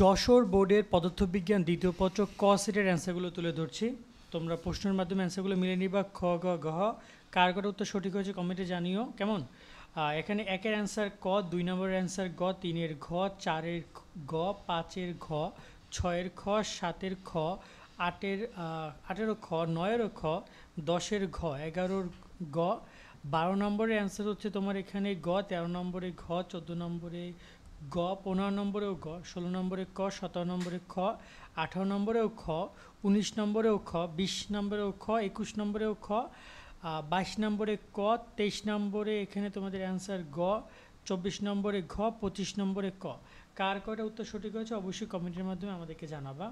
যশোর বোর্ডের পদার্থবিজ্ঞান দ্বিতীয় পত্র ক সেটের অ্যান্সারগুলো তুলে ধরছি তোমরা প্রশ্নের মাধ্যমে অ্যান্সারগুলো মিলে নিবা খ গ গহ কার কটা উত্তর সঠিক হয়েছে কমেন্টে জানিও কেমন এখানে একের অ্যান্সার ক দুই নম্বরের অ্যান্সার গ তিনের ঘ চারের গ পাঁচের ঘ ছয়ের খ সাতের খ আটের আটেরও খ নয়েরও খ দশের ঘ এগারোর গ বারো নম্বরের অ্যান্সার হচ্ছে তোমার এখানে গ তেরো নম্বরে ঘ চোদ্দো নম্বরে গ পনেরো নম্বরেও গ ষোলো নম্বরে ক সতেরো নম্বরে খ আঠারো নম্বরেও খ উনিশ নম্বরেও খ বিশ নম্বরেও খ একুশ নম্বরেও খ বাইশ নম্বরে ক তেইশ নম্বরে এখানে তোমাদের অ্যান্সার গ চব্বিশ নম্বরে ঘ পঁচিশ নম্বরে ক কার কয়টা উত্তর সঠিক হয়েছে অবশ্যই কমেন্টের মাধ্যমে আমাদেরকে জানাবা